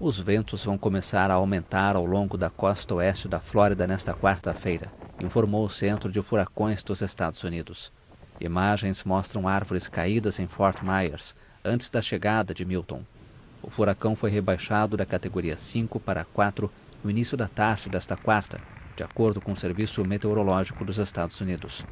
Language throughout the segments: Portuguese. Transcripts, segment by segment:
Os ventos vão começar a aumentar ao longo da costa oeste da Flórida nesta quarta-feira, informou o Centro de Furacões dos Estados Unidos. Imagens mostram árvores caídas em Fort Myers antes da chegada de Milton. O furacão foi rebaixado da categoria 5 para 4 no início da tarde desta quarta, de acordo com o Serviço Meteorológico dos Estados Unidos.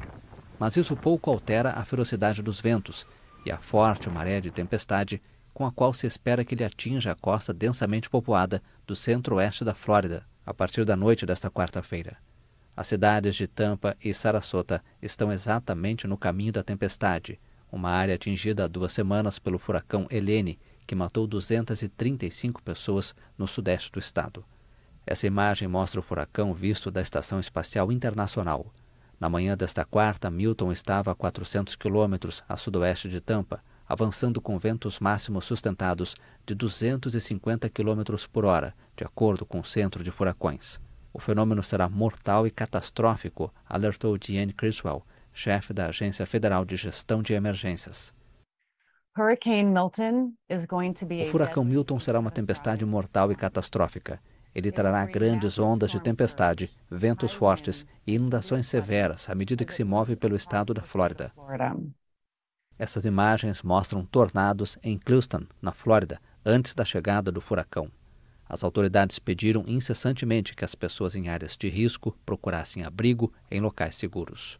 Mas isso pouco altera a ferocidade dos ventos e a forte maré de tempestade com a qual se espera que ele atinja a costa densamente povoada do centro-oeste da Flórida a partir da noite desta quarta-feira. As cidades de Tampa e Sarasota estão exatamente no caminho da tempestade, uma área atingida há duas semanas pelo furacão Helene, que matou 235 pessoas no sudeste do estado. Essa imagem mostra o furacão visto da Estação Espacial Internacional. Na manhã desta quarta, Milton estava a 400 quilômetros a sudoeste de Tampa, avançando com ventos máximos sustentados de 250 km por hora, de acordo com o Centro de Furacões. O fenômeno será mortal e catastrófico, alertou Diane Criswell, chefe da Agência Federal de Gestão de Emergências. O furacão Milton será uma tempestade mortal e catastrófica. Ele trará grandes ondas de tempestade, ventos fortes e inundações severas à medida que se move pelo estado da Flórida. Essas imagens mostram tornados em Clewiston, na Flórida, antes da chegada do furacão. As autoridades pediram incessantemente que as pessoas em áreas de risco procurassem abrigo em locais seguros.